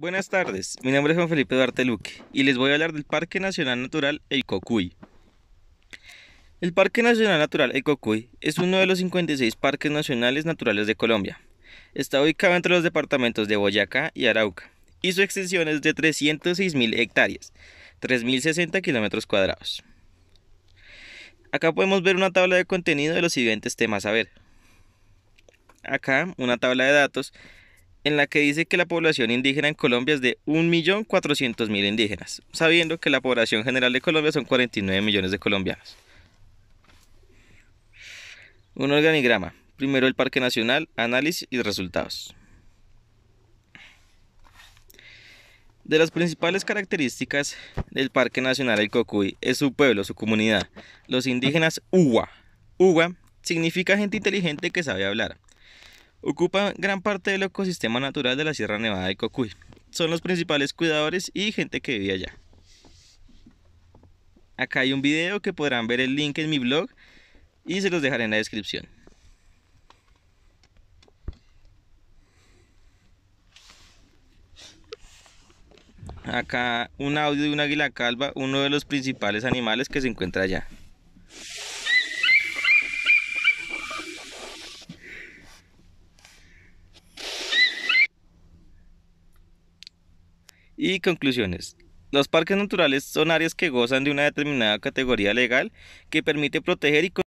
Buenas tardes, mi nombre es Juan Felipe Duarte Luque y les voy a hablar del Parque Nacional Natural El Cocuy. El Parque Nacional Natural El Cocuy es uno de los 56 parques nacionales naturales de Colombia. Está ubicado entre los departamentos de Boyacá y Arauca y su extensión es de 306.000 hectáreas, 3.060 kilómetros cuadrados. Acá podemos ver una tabla de contenido de los siguientes temas a ver. Acá una tabla de datos en la que dice que la población indígena en Colombia es de 1.400.000 indígenas, sabiendo que la población general de Colombia son 49 millones de colombianos. Un organigrama. Primero el Parque Nacional, análisis y resultados. De las principales características del Parque Nacional El Cocuy es su pueblo, su comunidad, los indígenas Uwa. Uwa significa gente inteligente que sabe hablar. Ocupan gran parte del ecosistema natural de la Sierra Nevada de Cocuy. Son los principales cuidadores y gente que vive allá. Acá hay un video que podrán ver el link en mi blog y se los dejaré en la descripción. Acá un audio de un águila calva, uno de los principales animales que se encuentra allá. Y conclusiones. Los parques naturales son áreas que gozan de una determinada categoría legal que permite proteger y